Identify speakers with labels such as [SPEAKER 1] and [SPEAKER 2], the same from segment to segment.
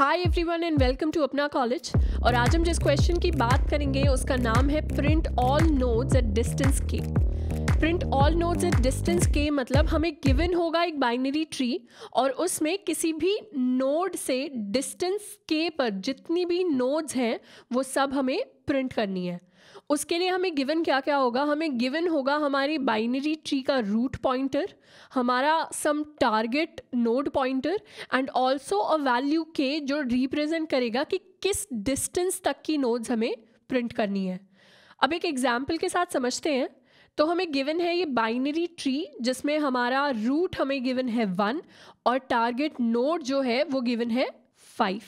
[SPEAKER 1] Hi everyone and welcome to अपना college और आज हम जिस क्वेश्चन की बात करेंगे उसका नाम है print all nodes at distance के print all nodes at distance के मतलब हमें गिवन होगा एक बाइनरी ट्री और उसमें किसी भी नोड से डिस्टेंस के पर जितनी भी नोड्स हैं वो सब हमें प्रिंट करनी है उसके लिए हमें गिवन क्या क्या होगा हमें गिवन होगा हमारी बाइनरी ट्री का रूट पॉइंटर हमारा some target node pointer and also a value के जो रिप्रेजेंट करेगा कि किस डिस्टेंस तक की नोड्स हमें प्रिंट करनी है अब एक एग्जाम्पल के साथ समझते हैं तो हमें गिवन है ये बाइनरी ट्री जिसमें हमारा रूट हमें गिवन है वन और टारगेट नोड जो है वो गिवन है फाइव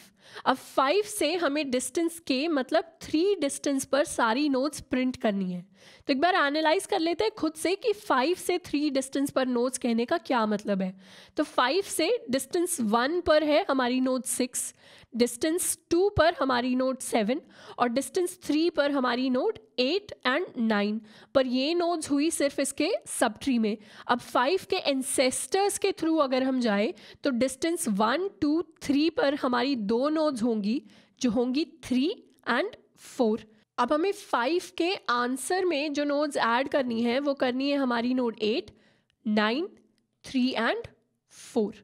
[SPEAKER 1] अब फाइव से हमें डिस्टेंस के मतलब थ्री डिस्टेंस पर सारी नोट्स प्रिंट करनी है तो एक बार एनालाइज कर लेते हैं खुद से कि फाइव से थ्री डिस्टेंस पर नोट्स कहने का क्या मतलब है तो फाइव से डिस्टेंस वन पर है हमारी नोट सिक्स डिस्टेंस टू पर हमारी नोट सेवन और डिस्टेंस थ्री पर हमारी नोट एट एंड नाइन पर ये नोट्स हुई सिर्फ इसके सब ट्री में अब फाइव के एंसेस्टर्स के थ्रू अगर हम जाए तो डिस्टेंस वन टू थ्री पर हमारी दो नोट्स होंगी जो होंगी थ्री एंड फोर अब हमें फाइव के आंसर में जो नोड्स ऐड करनी है वो करनी है हमारी node at nine three and four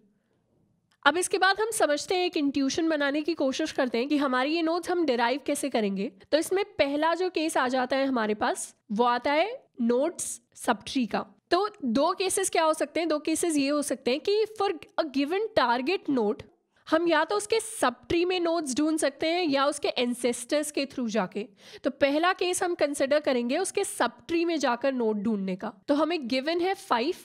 [SPEAKER 1] अब इसके बाद हम समझते हैं एक इंट्यूशन बनाने की कोशिश करते हैं कि हमारी ये नोड्स हम डिराइव कैसे करेंगे तो इसमें पहला जो केस आ जाता है हमारे पास वो आता है नोट्स सबट्री का तो दो केसेस क्या हो सकते हैं दो केसेस ये हो सकते हैं कि for a given target node हम या तो उसके सब ट्री में नोट्स ढूंढ सकते हैं या उसके एंसेस्टर्स के थ्रू जाके तो पहला केस हम कंसिडर करेंगे उसके सब ट्री में जाकर नोट ढूंढने का तो हमें गिवन है फाइव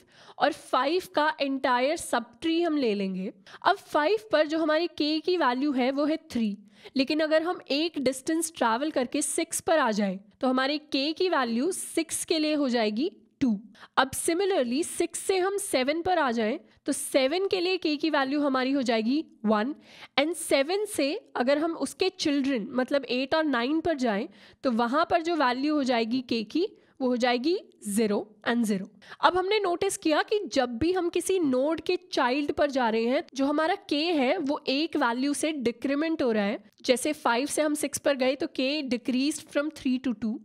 [SPEAKER 1] और फाइव का एंटायर सब ट्री हम ले लेंगे अब फाइव पर जो हमारी के की वैल्यू है वो है थ्री लेकिन अगर हम एक डिस्टेंस ट्रैवल करके सिक्स पर आ जाए तो हमारे के की वैल्यू सिक्स के लिए हो जाएगी टू अब सिमिलरली सिक्स से हम सेवन पर आ जाएं तो सेवन के लिए के की वैल्यू हमारी हो जाएगी वन एंड सेवन से अगर हम उसके चिल्ड्रन मतलब एट और नाइन पर जाएं तो वहाँ पर जो वैल्यू हो जाएगी के की वो हो जाएगी ज़ीरो एंड ज़ीरो अब हमने नोटिस किया कि जब भी हम किसी नोड के चाइल्ड पर जा रहे हैं जो हमारा के है वो एक वैल्यू से डिक्रीमेंट हो रहा है जैसे फाइव से हम सिक्स पर गए तो के decrease from three to two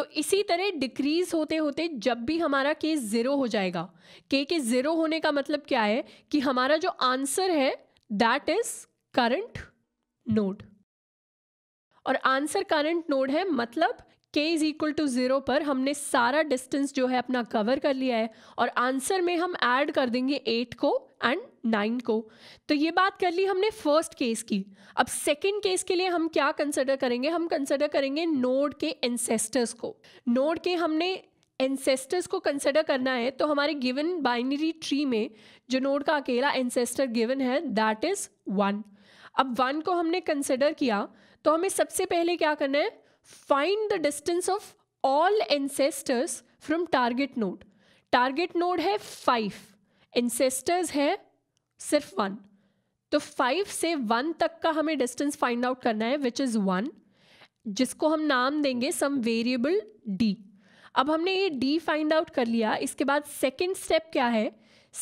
[SPEAKER 1] तो इसी तरह डिक्रीज होते होते जब भी हमारा के ज़ीरो हो जाएगा के के ज़ीरो होने का मतलब क्या है कि हमारा जो आंसर है दैट इज़ करंट नोड और आंसर करंट नोड है मतलब k is equal to zero पर हमने सारा डिस्टेंस जो है अपना कवर कर लिया है और आंसर में हम ऐड कर देंगे एट को एंड नाइन को तो ये बात कर ली हमने फर्स्ट केस की अब सेकेंड केस के लिए हम क्या कंसिडर करेंगे हम कंसिडर करेंगे नोड के एंसेस्टर्स को नोड के हमने एंसेस्टर्स को कंसिडर करना है तो हमारे गिवन बाइनरी ट्री में जो नोड का अकेला एंसेस्टर गिवन है दैट इज़ वन अब वन को हमने कंसिडर किया तो हमें सबसे पहले क्या करना है find the distance of all ancestors from target node target node है फाइव एंसेस्टर्स है सिर्फ वन तो फाइव से वन तक का हमें डिस्टेंस फाइंड आउट करना है विच इज़ वन जिसको हम नाम देंगे सम वेरिएबल डी अब हमने ये डी फाइंड आउट कर लिया इसके बाद सेकेंड स्टेप क्या है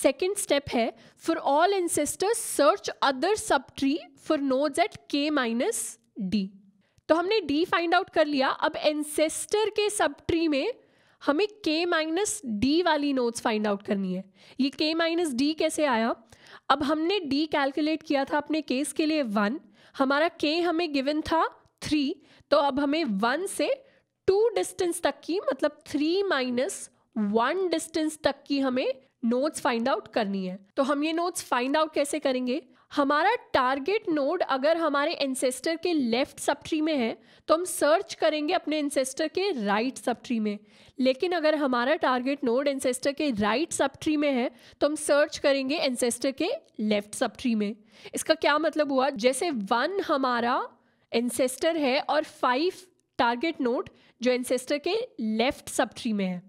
[SPEAKER 1] सेकेंड स्टेप है for all ancestors search other subtree for nodes at K minus D तो हमने डी फाइंड आउट कर लिया अब एनसेस्टर के सब ट्री में हमें के माइनस डी वाली नोट्स फाइंड आउट करनी है ये के माइनस डी कैसे आया अब हमने डी कैलकुलेट किया था अपने केस के लिए वन हमारा के हमें गिवन था थ्री तो अब हमें वन से टू डिस्टेंस तक की मतलब थ्री माइनस वन डिस्टेंस तक की हमें नोट्स फाइंड आउट करनी है तो हम ये नोट्स फाइंड आउट कैसे करेंगे हमारा टारगेट नोड अगर हमारे एनसेस्टर के लेफ्ट सबट्री में है तो हम सर्च करेंगे अपने एनसेस्टर के राइट सबट्री में लेकिन अगर हमारा टारगेट नोड एनसेस्टर के राइट सबट्री में है तो हम सर्च करेंगे एनसेस्टर के लेफ्ट सबट्री में इसका क्या मतलब हुआ जैसे वन हमारा एनसेस्टर है और फाइव टारगेट नोड जो एनसेस्टर के लेफ्ट सबट्री में है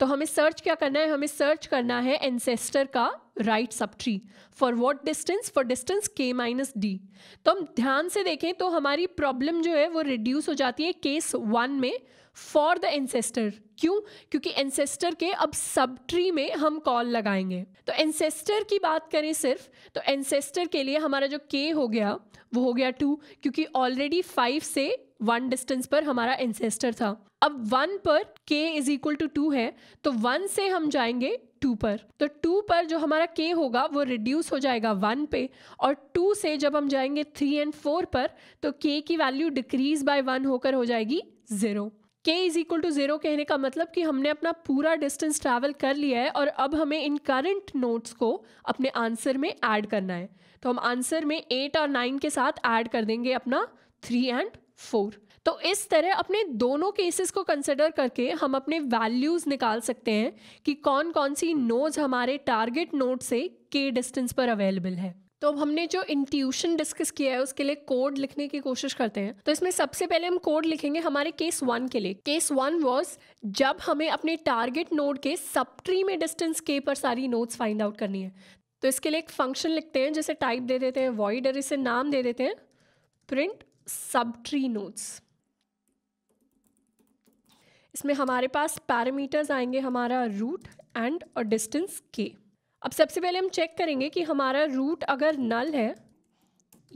[SPEAKER 1] तो हमें सर्च क्या करना है हमें सर्च करना है एनसेस्टर का right subtree for what distance for distance K minus D तो हम ध्यान से देखें तो हमारी प्रॉब्लम जो है वो रिड्यूस हो जाती है केस वन में फॉर द एनसेस्टर क्यों क्योंकि एनसेस्टर के अब सब ट्री में हम कॉल लगाएंगे तो एनसेस्टर की बात करें सिर्फ तो एनसेस्टर के लिए हमारा जो के हो गया वो हो गया टू क्योंकि ऑलरेडी फाइव से वन डिस्टेंस पर हमारा एंसेस्टर था अब वन पर k is equal to two है तो वन से हम जाएंगे टू पर तो टू पर जो हमारा k होगा वो रिड्यूस हो जाएगा वन पे और टू से जब हम जाएंगे थ्री एंड फोर पर तो k की वैल्यू डिक्रीज बाय वन होकर हो जाएगी zero k is equal to zero कहने का मतलब कि हमने अपना पूरा डिस्टेंस ट्रैवल कर लिया है और अब हमें इन करंट नोट्स को अपने आंसर में ऐड करना है तो हम आंसर में एट और नाइन के साथ ऐड कर देंगे अपना थ्री एंड फोर तो इस तरह अपने दोनों केसेस को कंसिडर करके हम अपने वैल्यूज़ निकाल सकते हैं कि कौन कौन सी नोज हमारे टारगेट नोड से के डिस्टेंस पर अवेलेबल है तो अब हमने जो इंट्यूशन डिस्कस किया है उसके लिए कोड लिखने की कोशिश करते हैं तो इसमें सबसे पहले हम कोड लिखेंगे हमारे केस वन के लिए केस वन वॉज जब हमें अपने टारगेट नोड के सब ट्री में डिस्टेंस के पर सारी नोट्स फाइंड आउट करनी है तो इसके लिए एक फंक्शन लिखते हैं जैसे टाइप दे देते हैं वॉइड और इसे नाम दे देते हैं प्रिंट सबट्री नोट्स इसमें हमारे पास पैरामीटर्स आएंगे हमारा रूट एंड और डिस्टेंस के अब सबसे पहले हम चेक करेंगे कि हमारा रूट अगर नल है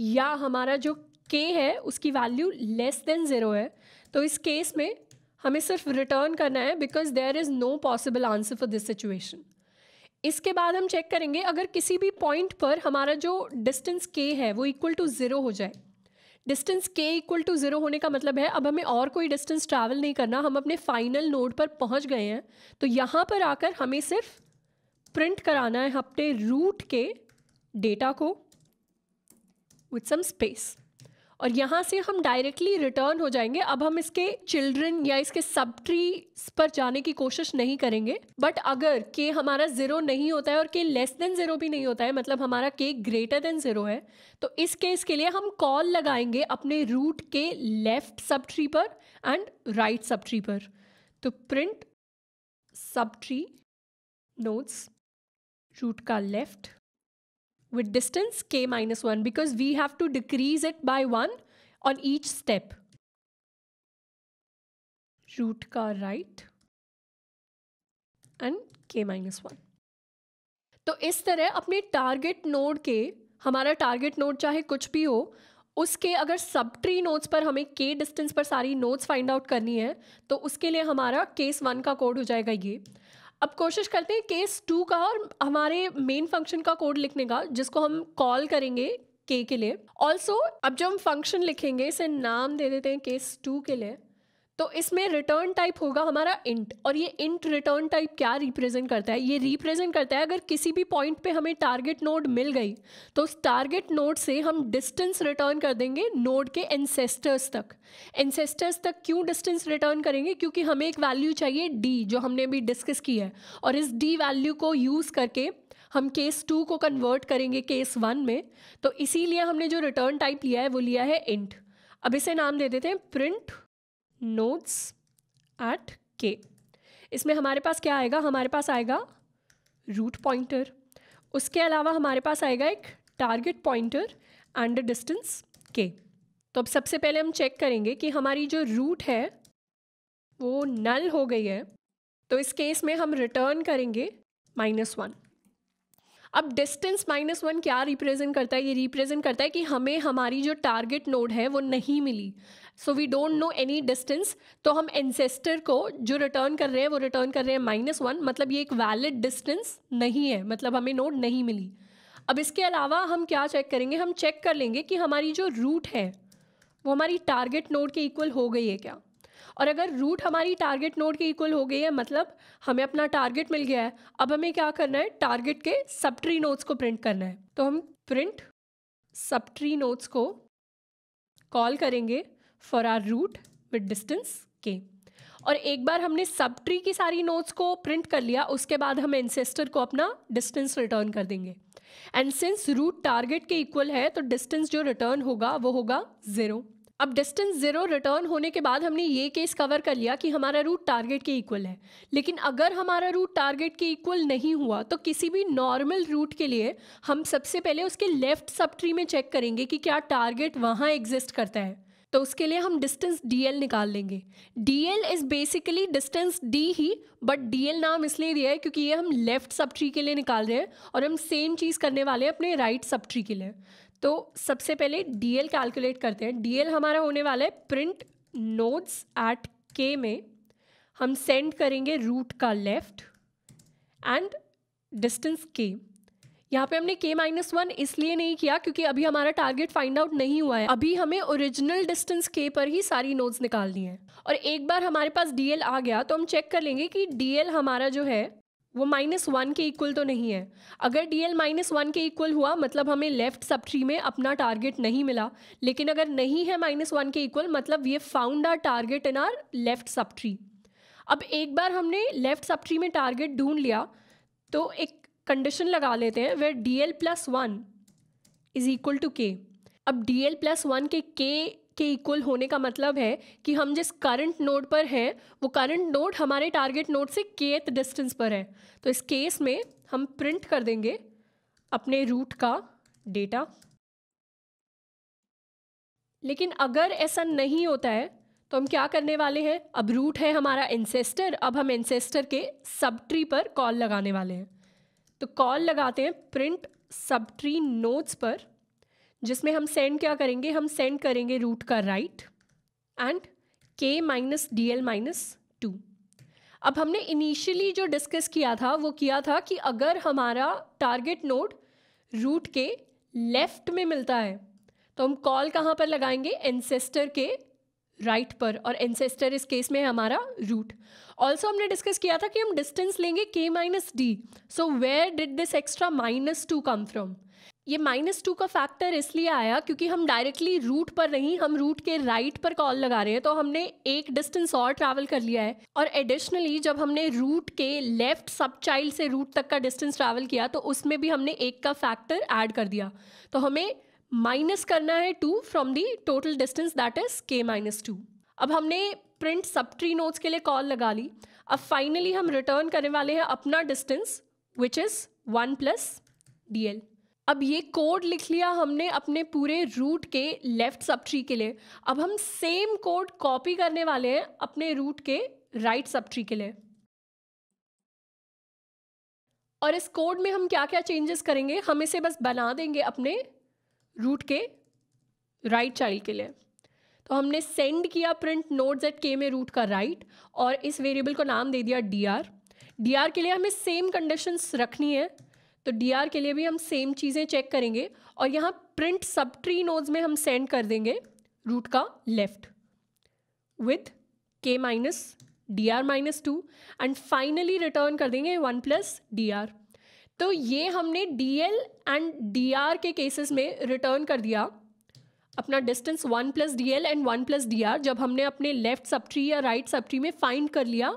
[SPEAKER 1] या हमारा जो के है उसकी वैल्यू लेस देन ज़ीरो है तो इस केस में हमें सिर्फ रिटर्न करना है because there is no possible answer for this situation इसके बाद हम चेक करेंगे अगर किसी भी पॉइंट पर हमारा जो डिस्टेंस के है वो इक्वल टू ज़ीरो हो जाए डिस्टेंस के इक्वल टू ज़ीरो होने का मतलब है अब हमें और कोई डिस्टेंस ट्रैवल नहीं करना हम अपने फाइनल नोड पर पहुंच गए हैं तो यहां पर आकर हमें सिर्फ प्रिंट कराना है अपने रूट के डेटा को विथ सम स्पेस और यहाँ से हम डायरेक्टली रिटर्न हो जाएंगे अब हम इसके चिल्ड्रन या इसके सब ट्री पर जाने की कोशिश नहीं करेंगे बट अगर के हमारा ज़ीरो नहीं होता है और के लेस देन ज़ीरो भी नहीं होता है मतलब हमारा के ग्रेटर देन ज़ीरो है तो इस केस के लिए हम कॉल लगाएंगे अपने रूट के लेफ्ट सब ट्री पर एंड राइट सब ट्री पर तो print subtree nodes root का left with distance k minus 1 because we have to decrease it by 1 on each step. Root ka right and k minus 1. तो इस तरह अपने target node के हमारा target node चाहे कुछ भी हो उसके अगर सब ट्री नोट्स पर हमें के डिस्टेंस पर सारी नोट्स फाइंड आउट करनी है तो उसके लिए हमारा केस वन का कोड हो जाएगा ये अब कोशिश करते हैं केस टू का और हमारे मेन फंक्शन का कोड लिखने का जिसको हम कॉल करेंगे के के लिए ऑल्सो अब जो हम फंक्शन लिखेंगे इसे नाम दे देते हैं केस टू के लिए तो इसमें रिटर्न टाइप होगा हमारा इंट और ये इंट रिटर्न टाइप क्या रिप्रेजेंट करता है ये रिप्रेजेंट करता है अगर किसी भी पॉइंट पे हमें टारगेट नोड मिल गई तो उस टारगेट नोड से हम डिस्टेंस रिटर्न कर देंगे नोड के एनसेस्टर्स तक एनसेस्टर्स तक क्यों डिस्टेंस रिटर्न करेंगे क्योंकि हमें एक वैल्यू चाहिए डी जो हमने अभी डिस्कस की है और इस डी वैल्यू को यूज़ करके हम केस टू को कन्वर्ट करेंगे केस वन में तो इसीलिए हमने जो रिटर्न टाइप लिया है वो लिया है इंट अब इसे नाम दे देते हैं प्रिंट नोट्स एट के इसमें हमारे पास क्या आएगा हमारे पास आएगा रूट पॉइंटर उसके अलावा हमारे पास आएगा एक टारगेट पॉइंटर एंड डिस्टेंस के तो अब सबसे पहले हम चेक करेंगे कि हमारी जो रूट है वो नल हो गई है तो इस केस में हम रिटर्न करेंगे माइनस वन अब डिस्टेंस माइनस वन क्या रिप्रेजेंट करता है ये रिप्रेजेंट करता है कि हमें हमारी जो टारगेट नोड है वो नहीं मिली so we don't know any distance तो हम एनसेस्टर को जो रिटर्न कर रहे हैं वो रिटर्न कर रहे हैं माइनस वन मतलब ये एक वैलिड डिस्टेंस नहीं है मतलब हमें नोड नहीं मिली अब इसके अलावा हम क्या चेक करेंगे हम चेक कर लेंगे कि हमारी जो रूट है वो हमारी टारगेट नोड के इक्वल हो गई है क्या और अगर रूट हमारी टारगेट नोड के इक्वल हो गई है मतलब हमें अपना टारगेट मिल गया है अब हमें क्या करना है टारगेट के सब ट्री नोट्स को प्रिंट करना है तो हम प्रिंट सब ट्री नोट्स को कॉल करेंगे for our root with distance K और एक बार हमने सब ट्री की सारी नोट्स को प्रिंट कर लिया उसके बाद हम एनसेस्टर को अपना डिस्टेंस रिटर्न कर देंगे एंड सिंस रूट टारगेट के इक्वल है तो डिस्टेंस जो रिटर्न होगा वो होगा ज़ीरो अब डिस्टेंस ज़ीरो रिटर्न होने के बाद हमने ये केस कवर कर लिया कि हमारा रूट टारगेट के इक्वल है लेकिन अगर हमारा रूट टारगेट के इक्वल नहीं हुआ तो किसी भी नॉर्मल रूट के लिए हम सबसे पहले उसके लेफ्ट सब ट्री में चेक करेंगे कि क्या टारगेट वहाँ एग्जिस्ट करता है तो उसके लिए हम डिस्टेंस डी एल निकाल लेंगे D L is basically distance D ही बट डी एल नाम इसलिए दिया है क्योंकि ये हम लेफ़्ट सब ट्री के लिए निकाल रहे हैं और हम सेम चीज़ करने वाले हैं अपने राइट सब ट्री के लिए तो सबसे पहले डी एल कैलकुलेट करते हैं डी एल हमारा होने वाला है प्रिंट नोट्स एट के में हम सेंड करेंगे रूट का लेफ्ट एंड डिस्टेंस के यहाँ पे हमने के माइनस वन इसलिए नहीं किया क्योंकि अभी हमारा टारगेट फाइंड आउट नहीं हुआ है अभी हमें ओरिजिनल डिस्टेंस के पर ही सारी नोड्स निकालनी है और एक बार हमारे पास डीएल आ गया तो हम चेक कर लेंगे कि डीएल हमारा जो है वो माइनस वन के इक्वल तो नहीं है अगर डी एल माइनस वन के इक्वल हुआ मतलब हमें लेफ्ट सब ट्री में अपना टारगेट नहीं मिला लेकिन अगर नहीं है माइनस वन के इक्वल मतलब we found our target in our left subtree अब एक बार हमने लेफ्ट सब ट्री में टारगेट ढूंढ लिया तो एक कंडीशन लगा लेते हैं where D L plus one is equal to K अब डी एल प्लस वन के के के इक्वल होने का मतलब है कि हम जिस करंट नोड पर हैं वो करंट नोड हमारे टारगेट नोड से केथ डिस्टेंस पर है तो इस केस में हम प्रिंट कर देंगे अपने रूट का डेटा लेकिन अगर ऐसा नहीं होता है तो हम क्या करने वाले हैं अब रूट है हमारा इंसेस्टर अब हम इंसेस्टर के सब ट्री पर कॉल लगाने वाले हैं तो कॉल लगाते हैं प्रिंट सब ट्री नोट्स पर जिसमें हम सेंड क्या करेंगे हम सेंड करेंगे रूट का right and K minus D L minus two अब हमने इनिशियली जो डिस्कस किया था वो किया था कि अगर हमारा टारगेट नोड रूट के लेफ्ट में मिलता है तो हम कॉल कहाँ पर लगाएंगे एनसेस्टर के राइट right पर और एनसेस्टर इस केस में हमारा रूट ऑल्सो हमने डिस्कस किया था कि हम डिस्टेंस लेंगे K minus D so where did this extra minus two come from ये माइनस टू का फैक्टर इसलिए आया क्योंकि हम डायरेक्टली रूट पर नहीं हम रूट के राइट पर कॉल लगा रहे हैं तो हमने एक डिस्टेंस और ट्रैवल कर लिया है और एडिशनली जब हमने रूट के लेफ्ट सब चाइल्ड से रूट तक का डिस्टेंस ट्रैवल किया तो उसमें भी हमने एक का फैक्टर ऐड कर दिया तो हमें माइनस करना है two from the total distance that is K minus two अब हमने प्रिंट सब ट्री नोट्स के लिए कॉल लगा ली अब फाइनली हम रिटर्न करने वाले हैं अपना distance which is one plus D L अब ये कोड लिख लिया हमने अपने पूरे रूट के लेफ्ट सब ट्री के लिए अब हम सेम कोड कॉपी करने वाले हैं अपने रूट के राइट सब ट्री के लिए और इस कोड में हम क्या क्या चेंजेस करेंगे हम इसे बस बना देंगे अपने रूट के राइट right चाइल्ड के लिए तो हमने सेंड किया प्रिंट नोट्स एट के में रूट का राइट right, और इस वेरिएबल को नाम दे दिया डी आर डी आर के लिए हमें सेम कंडीशंस रखनी है तो डी आर के लिए भी हम सेम चीज़ें चेक करेंगे और यहाँ प्रिंट सब ट्री नोट्स में हम सेंड कर देंगे रूट का left with K minus D R minus two and finally return कर देंगे वन प्लस डी आर तो ये हमने D L and D R के केसेस में रिटर्न कर दिया अपना distance one plus D L and one plus D R जब हमने अपने लेफ्ट सब ट्री या राइट सब ट्री में फाइंड कर लिया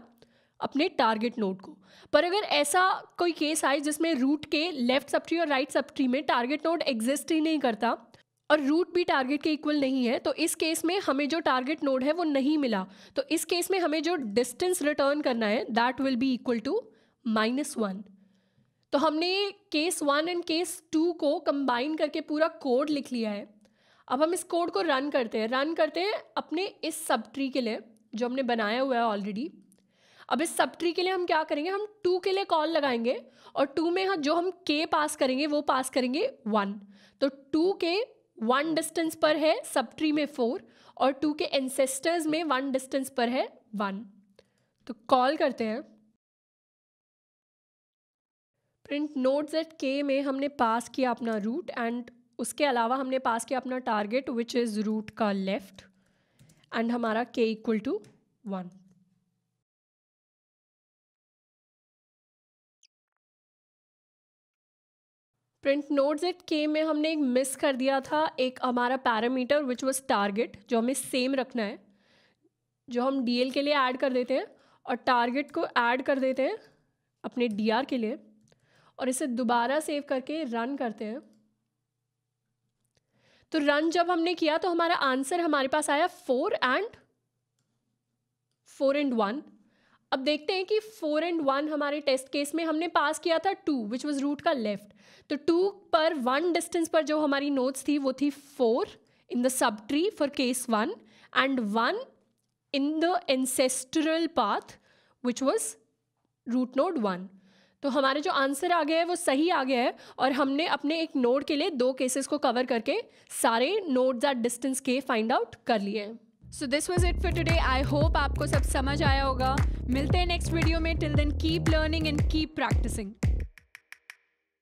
[SPEAKER 1] अपने टारगेट नोड को पर अगर ऐसा कोई केस आए जिसमें रूट के लेफ्ट सब ट्री और राइट सब ट्री में टारगेट नोड एग्जिस्ट ही नहीं करता और रूट भी टारगेट के इक्वल नहीं है तो इस केस में हमें जो टारगेट नोड है वो नहीं मिला तो इस केस में हमें जो डिस्टेंस रिटर्न करना है that will be equal to minus one तो हमने case one and case two को कंबाइन करके पूरा कोड लिख लिया है अब हम इस कोड को रन करते हैं रन करते हैं अपने इस सब ट्री के लिए जो हमने बनाया हुआ है ऑलरेडी अब इस सब ट्री के लिए हम क्या करेंगे हम टू के लिए कॉल लगाएंगे और टू में हाँ जो हम के पास करेंगे वो पास करेंगे वन तो टू के वन डिस्टेंस पर है सब ट्री में फोर और टू के एनसेस्टर्स में वन डिस्टेंस पर है वन तो कॉल करते हैं प्रिंट नोट एट के में हमने पास किया अपना रूट एंड उसके अलावा हमने पास किया अपना टारगेट विच इज़ रूट का लेफ्ट एंड हमारा K equal to one print node at K में हमने एक मिस कर दिया था एक हमारा पैरामीटर विच वॉज टारगेट जो हमें सेम रखना है जो हम डी के लिए ऐड कर देते हैं और टारगेट को ऐड कर देते हैं अपने डी के लिए और इसे दोबारा सेव करके रन करते हैं तो रन जब हमने किया तो हमारा आंसर हमारे पास आया four and four and one अब देखते हैं कि फोर एंड वन हमारे टेस्ट केस में हमने पास किया था टू विच वॉज रूट का लेफ्ट तो टू पर वन डिस्टेंस पर जो हमारी नोट्स थी वो थी four in the subtree for case one and one in the ancestral path which was root node one तो हमारा जो आंसर आ गया है वो सही आ गया है और हमने अपने एक नोड के लिए दो केसेस को कवर करके सारे nodes at distance K find out कर लिए हैं so this was it for today I hope आपको सब समझ आया होगा मिलते हैं नेक्स्ट वीडियो में till then keep learning and keep practising